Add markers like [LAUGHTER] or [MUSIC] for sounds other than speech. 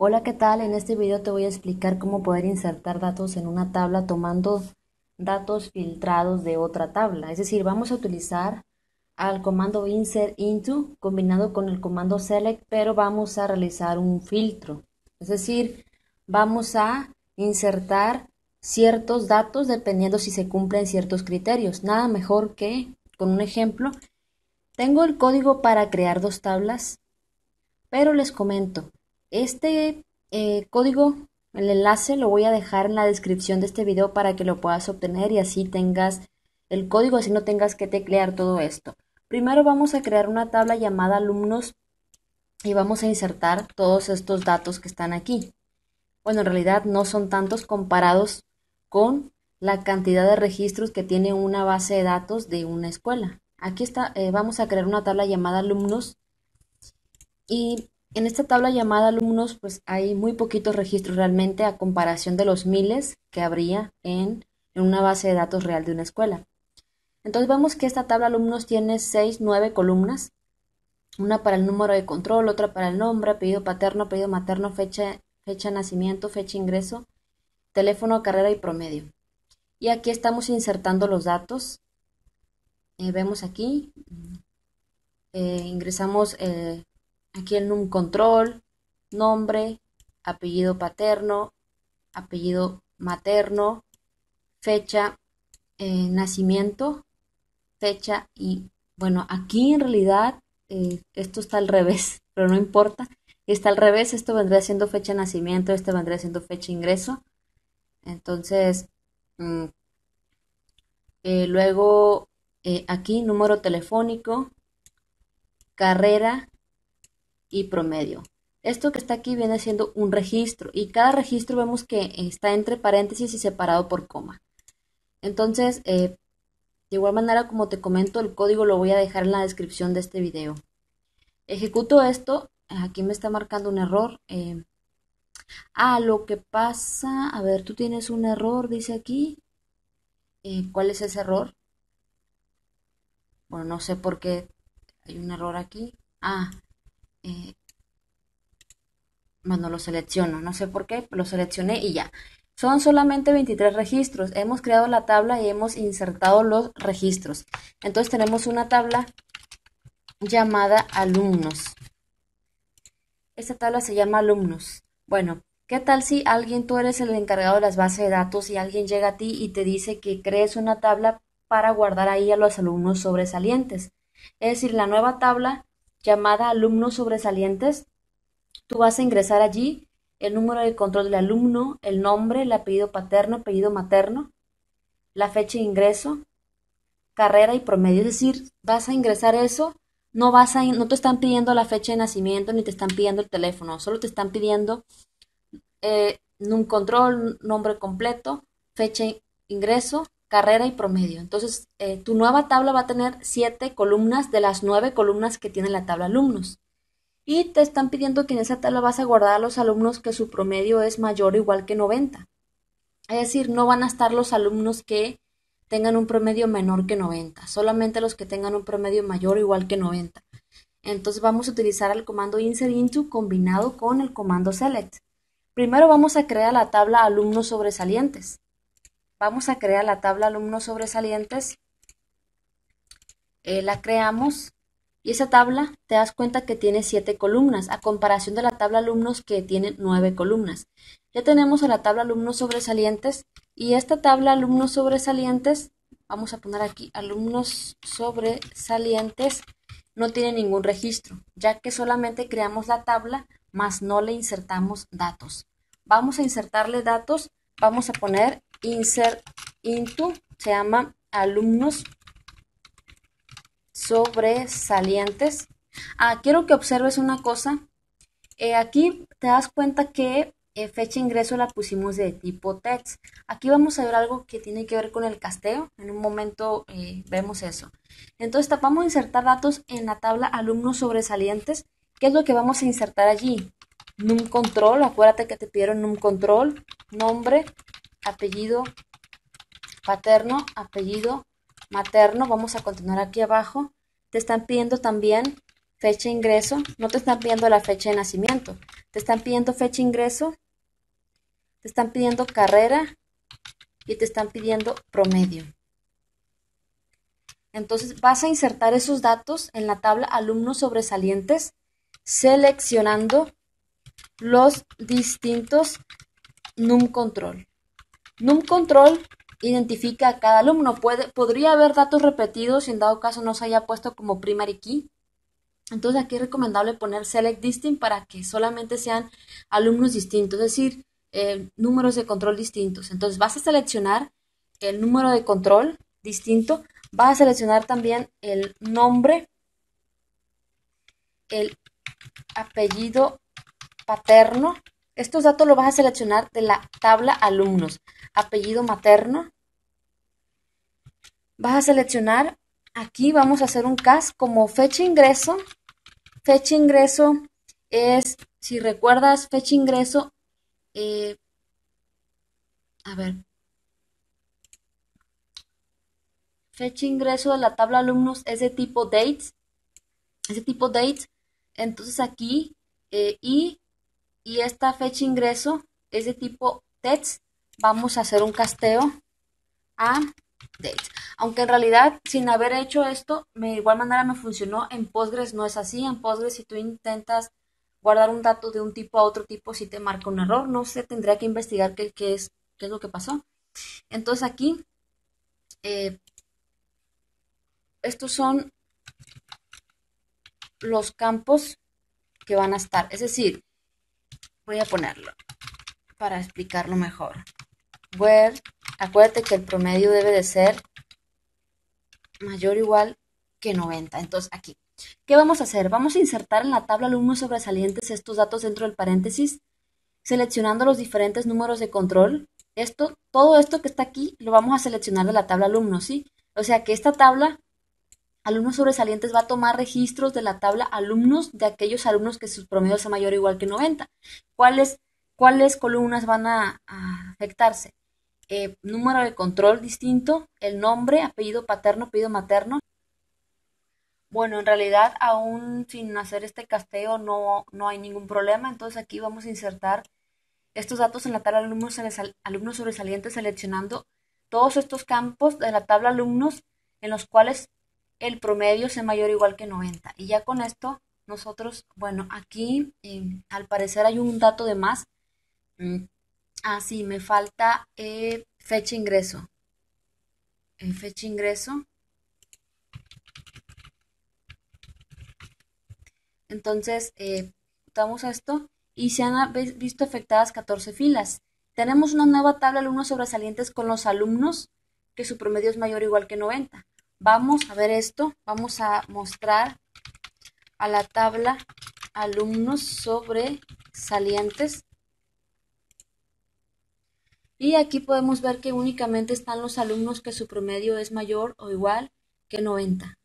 Hola, ¿qué tal? En este video te voy a explicar cómo poder insertar datos en una tabla tomando datos filtrados de otra tabla. Es decir, vamos a utilizar al comando insert into combinado con el comando select, pero vamos a realizar un filtro. Es decir, vamos a insertar ciertos datos dependiendo si se cumplen ciertos criterios. Nada mejor que, con un ejemplo, tengo el código para crear dos tablas, pero les comento, este eh, código, el enlace, lo voy a dejar en la descripción de este video para que lo puedas obtener y así tengas el código, así no tengas que teclear todo esto. Primero vamos a crear una tabla llamada alumnos y vamos a insertar todos estos datos que están aquí. Bueno, en realidad no son tantos comparados con la cantidad de registros que tiene una base de datos de una escuela. Aquí está, eh, vamos a crear una tabla llamada alumnos y en esta tabla llamada alumnos, pues hay muy poquitos registros realmente a comparación de los miles que habría en, una base de datos real de una escuela. Entonces vemos que esta tabla alumnos tiene seis, nueve columnas, una para el número de control, otra para el nombre, apellido paterno, apellido materno, fecha, fecha de nacimiento, fecha de ingreso, teléfono, carrera y promedio. Y aquí estamos insertando los datos. Eh, vemos aquí, eh, ingresamos eh, Aquí en un control, nombre, apellido paterno, apellido materno, fecha, eh, nacimiento, fecha y bueno, aquí en realidad eh, esto está al revés, [LAUGHS] pero no importa. Está al revés, esto vendría siendo fecha de nacimiento, esto vendría siendo fecha de ingreso. Entonces, mm, eh, luego aquí número telefónico, carrera, y promedio. Esto que está aquí viene siendo un registro y cada registro vemos que está entre paréntesis y separado por coma. Entonces, eh, de igual manera como te comento, el código lo voy a dejar en la descripción de este video. Ejecuto esto, aquí me está marcando un error. Eh, ah, lo que pasa, a ver, tú tienes un error, dice aquí. Eh, ¿Cuál es ese error? Bueno, no sé por qué hay un error aquí. Ah, eh, bueno, lo selecciono, no sé por qué, lo seleccioné y ya. Son solamente 23 registros. Hemos creado la tabla y hemos insertado los registros. Entonces tenemos una tabla llamada alumnos. Esta tabla se llama alumnos. Bueno, ¿qué tal si alguien, tú eres el encargado de las bases de datos y alguien llega a ti y te dice que crees una tabla para guardar ahí a los alumnos sobresalientes? Es decir, la nueva tabla llamada Alumnos Sobresalientes. Tú vas a ingresar allí el número de control del alumno, el nombre, el apellido paterno, apellido materno, la fecha de ingreso, carrera y promedio. Es decir, vas a ingresar eso, no, vas a, no te están pidiendo la fecha de nacimiento ni te están pidiendo el teléfono, solo te están pidiendo eh, un control, nombre completo, fecha de ingreso, carrera y promedio. Entonces, eh, tu nueva tabla va a tener siete columnas de las nueve columnas que tiene la tabla alumnos. Y te están pidiendo que en esa tabla vas a guardar a los alumnos que su promedio es mayor o igual que 90. Es decir, no van a estar los alumnos que tengan un promedio menor que 90, solamente los que tengan un promedio mayor o igual que 90. Entonces vamos a utilizar el comando insert into combinado con el comando select. Primero vamos a crear la tabla alumnos sobresalientes. Vamos a crear la tabla alumnos sobresalientes. Eh, la creamos y esa tabla te das cuenta que tiene siete columnas, a comparación de la tabla alumnos que tiene nueve columnas. Ya tenemos a la tabla alumnos sobresalientes y esta tabla alumnos sobresalientes, vamos a poner aquí alumnos sobresalientes, no tiene ningún registro, ya que solamente creamos la tabla, más no le insertamos datos. Vamos a insertarle datos, vamos a poner insert into se llama alumnos sobresalientes. Ah, quiero que observes una cosa. Eh, aquí te das cuenta que eh, fecha ingreso la pusimos de tipo text. Aquí vamos a ver algo que tiene que ver con el casteo. En un momento eh, vemos eso. Entonces tapamos a insertar datos en la tabla alumnos sobresalientes. ¿Qué es lo que vamos a insertar allí? Num control, acuérdate que te pidieron num control, nombre, apellido paterno, apellido materno. Vamos a continuar aquí abajo. Te están pidiendo también fecha de ingreso. No te están pidiendo la fecha de nacimiento. Te están pidiendo fecha de ingreso. Te están pidiendo carrera. Y te están pidiendo promedio. Entonces vas a insertar esos datos en la tabla alumnos sobresalientes seleccionando los distintos num control. Num control identifica a cada alumno. Puede, podría haber datos repetidos si en dado caso no se haya puesto como primary key. Entonces aquí es recomendable poner select distinct para que solamente sean alumnos distintos, es decir, eh, números de control distintos. Entonces vas a seleccionar el número de control distinto, vas a seleccionar también el nombre, el apellido paterno. Estos datos los vas a seleccionar de la tabla alumnos apellido materno. Vas a seleccionar, aquí vamos a hacer un CAS como fecha ingreso. Fecha ingreso es, si recuerdas, fecha ingreso, eh, a ver, fecha ingreso de la tabla alumnos es de tipo dates, de tipo dates, entonces aquí, eh, y, y esta fecha ingreso es de tipo text, vamos a hacer un casteo a Date. Aunque en realidad, sin haber hecho esto, de igual manera me funcionó. En Postgres no es así. En Postgres, si tú intentas guardar un dato de un tipo a otro tipo, si te marca un error, no sé, tendría que investigar qué, es, qué es lo que pasó. Entonces aquí, eh, estos son los campos que van a estar. Es decir, voy a ponerlo para explicarlo mejor. Where, acuérdate que el promedio debe de ser mayor o igual que 90. Entonces, aquí. ¿Qué vamos a hacer? Vamos a insertar en la tabla alumnos sobresalientes estos datos dentro del paréntesis, seleccionando los diferentes números de control. Esto, todo esto que está aquí lo vamos a seleccionar de la tabla alumnos, ¿sí? O sea que esta tabla alumnos sobresalientes va a tomar registros de la tabla alumnos de aquellos alumnos que sus promedios sea mayor o igual que 90. ¿Cuáles, cuáles columnas van a afectarse? Eh, número de control distinto, el nombre, apellido paterno, apellido materno. Bueno, en realidad aún sin hacer este casteo no, no hay ningún problema, entonces aquí vamos a insertar estos datos en la tabla de alumnos, alumnos sobresalientes seleccionando todos estos campos de la tabla alumnos en los cuales el promedio sea mayor o igual que 90. Y ya con esto nosotros, bueno, aquí eh, al parecer hay un dato de más. Mm, Ah, sí, me falta eh, fecha ingreso. Eh, fecha ingreso. Entonces, eh, a esto y se han visto afectadas 14 filas. Tenemos una nueva tabla alumnos sobresalientes con los alumnos que su promedio es mayor o igual que 90. Vamos a ver esto. Vamos a mostrar a la tabla alumnos sobresalientes y aquí podemos ver que únicamente están los alumnos que su promedio es mayor o igual que 90.